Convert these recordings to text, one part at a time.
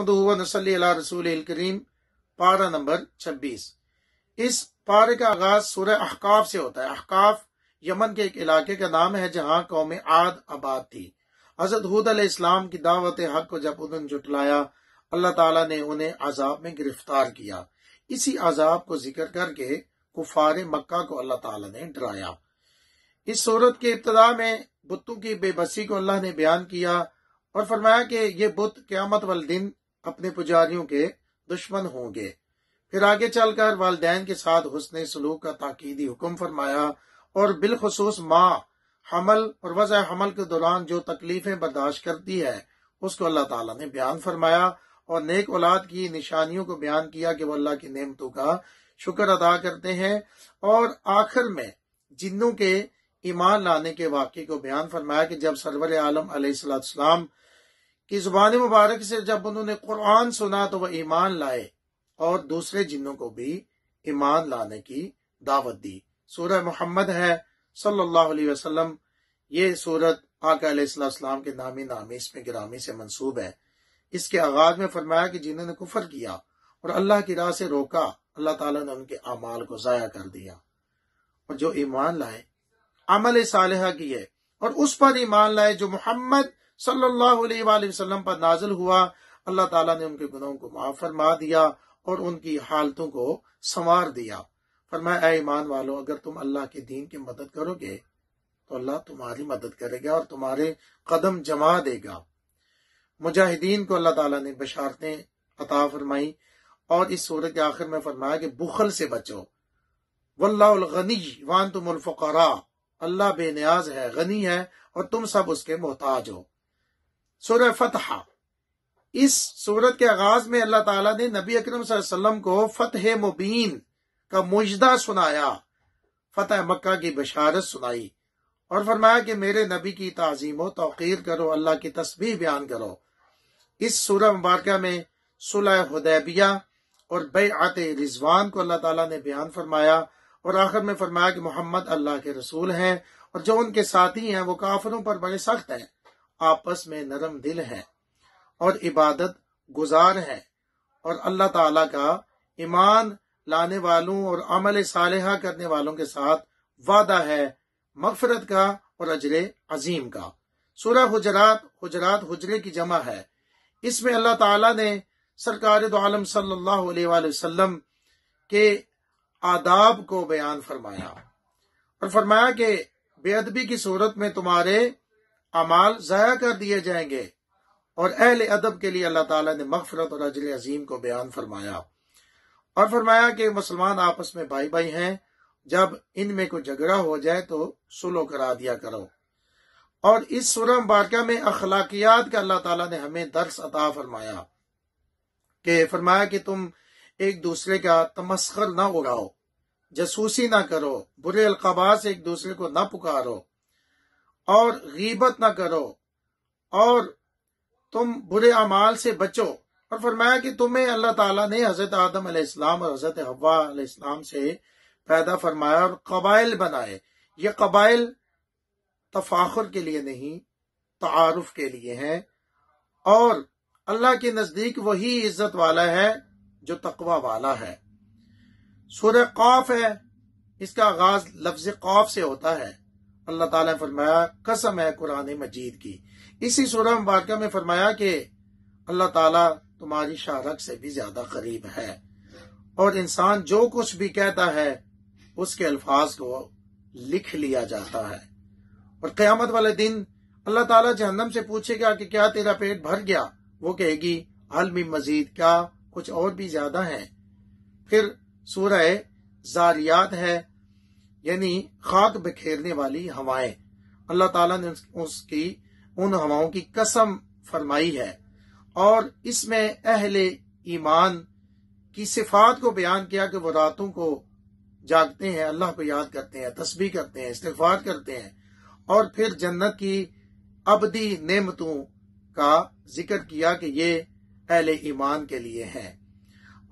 रसूल करीम पारा नंबर 26 इस पारे का आगाज सूर्य अहकाफ से होता है अहकाफ यमन के एक इलाके का नाम है जहां कौम आद आबाद थी हजरत हूद इस्लाम की दावत हक को जब उन्होंने जुटलाया अल्लाह ताला ने उन्हें आजाब में गिरफ्तार किया इसी आजाब को जिक्र करके कुफार मक्का को अल्लाह ताला ने डराया इस सूरत के इब्तदा में बुतों की बेबसी को अल्लाह ने बयान किया और फरमाया कि ये बुत क्यामत वाल दिन अपने पुजारियों के दुश्मन होंगे फिर आगे चलकर वालदेन के साथ हुसन सलूक का ताकीदी हुक्म फरमाया और बिलखसूस माँ हमल और वज़ हमल के दौरान जो तकलीफें बर्दाश्त करती है उसको अल्लाह तला ने बयान फरमाया और नेक औलाद की निशानियों को बयान किया कि वो अल्लाह की नेमतों का शुक्र अदा करते हैं और आखिर में जिन्हों के ईमान लाने के वाक्य को बयान फरमाया कि जब सरवर आलम सलाम कि जुबान मुबारक से जब उन्होंने कुरान सुना तो वह ईमान लाए और दूसरे जिन्हों को भी ईमान लाने की दावत दी सूरह मोहम्मद है सल्लल्लाहु अलैहि वसल्लम ये सूरत आका के नामी नामी इसमें गिरामी से मंसूब है इसके आगाज में फरमाया कि जिन्होंने कुफर किया और अल्लाह की राह से रोका अल्लाह ताला ने उनके अमाल को जया कर दिया और जो ईमान लाए अमल साल किए और उस पर ईमान लाए जो मोहम्मद सल्लल्लाहु अलैहि वसल्लम पर नाजिल हुआ अल्लाह ताला ने उनके गुनाहों को माफ फरमा दिया और उनकी हालतों को संवार दिया फरमाया ईमान वालों अगर तुम अल्लाह के दीन की मदद करोगे तो अल्लाह तुम्हारी मदद करेगा और तुम्हारे कदम जमा देगा मुजाहिदीन को अल्लाह ताला ने बशारतें अता फरमाई और इस सूरत के आखिर में फरमाया कि बुखल से बचो वल्लागनी वान तुम अल्फकरा अल्लाह बेनियाज है गनी है और तुम सब उसके मोहताज हो सूर्य फतहा इस सूरत के आगाज में अल्लाह ताला ने नबी अकरम वसल्लम को फतेह मुबीन का मुजदा सुनाया फतेह मक्का की बशारत सुनाई और फरमाया कि मेरे नबी की तज़ीम तो करो अल्लाह की तस्वीर बयान करो इस सूर मुबारक में सुलह हदैबिया और आते रिजवान को अल्लाह ताला ने बयान फरमाया और आखिर में फरमाया कि मोहम्मद अल्लाह के रसूल हैं और जो उनके साथी हैं वो काफरों पर बड़े सख्त हैं आपस में नरम दिल है और इबादत गुजार है और अल्लाह ताला का ईमान लाने वालों और अमल सालहा करने वालों के साथ वादा है मफफरत का और अजरे अजीम का सूरह हजरात हजरात हजरे की जमा है इसमें अल्लाह ताला ने सरकार आलम सल्लल्लाहु वसल्लम के आदाब को बयान फरमाया और फरमाया कि बेअदबी की सूरत में तुम्हारे अमाल जया कर दिए जाएंगे और अहल अदब के लिए अल्लाह ताला ने मफफरत और अजल अजीम को बयान फरमाया और फरमाया कि मुसलमान आपस में भाई भाई हैं जब इनमें कोई झगड़ा हो जाए तो सुलो करा दिया करो और इस सुरह मुबारका में अखलाकियात का अल्लाह ताला ने हमें दर्स अता फरमाया कि फरमाया कि तुम एक दूसरे का तमस्कर ना उड़ाओ जसूसी ना करो बुरे अलकबा से एक दूसरे को ना पुकारो और गीबत ना करो और तुम बुरे अमाल से बचो और फरमाया कि तुम्हें अल्लाह ताला ने हजरत आदम अलैहिस्सलाम और हजरत हवा अलैहिस्सलाम से पैदा फरमाया और कबाइल बनाए ये कबाइल तफाखुर के लिए नहीं तारफ के लिए हैं और अल्लाह के नजदीक वही इज्जत वाला है जो तकवा वाला है सुर कौफ है इसका आगाज लफ्ज कौफ से होता है अल्लाह ताला ने फरमाया कसम है कुरान मजीद की इसी सूरह मुबारक में फरमाया कि अल्लाह ताला तुम्हारी शारक से भी ज्यादा करीब है और इंसान जो कुछ भी कहता है उसके अल्फाज को लिख लिया जाता है और क्यामत वाले दिन अल्लाह ताला जहन्नम से पूछेगा कि क्या तेरा पेट भर गया वो कहेगी हलमी मजीद क्या कुछ और भी ज्यादा है फिर सूरह जारियात है यानी खाक बिखेरने वाली हवाएं अल्लाह ताला ने उसकी उन हवाओं की कसम फरमाई है और इसमें अहले ईमान की सिफात को बयान किया कि वो रातों को जागते हैं अल्लाह को याद करते हैं तस्बी करते हैं इस्तफार करते हैं और फिर जन्नत की अबदी नेमतों का जिक्र किया कि ये अहले ईमान के लिए है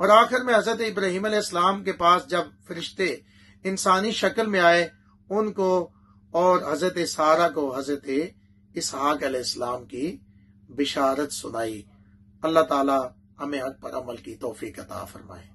और आखिर में हजरत इब्राहिम के पास जब फरिश्ते इंसानी शक्ल में आए उनको और हजरत सारा को हजरत इसहाक अलैहिस्सलाम की बिशारत सुनाई अल्लाह ताला हमें हक पर अमल की तोफीक अता फरमाए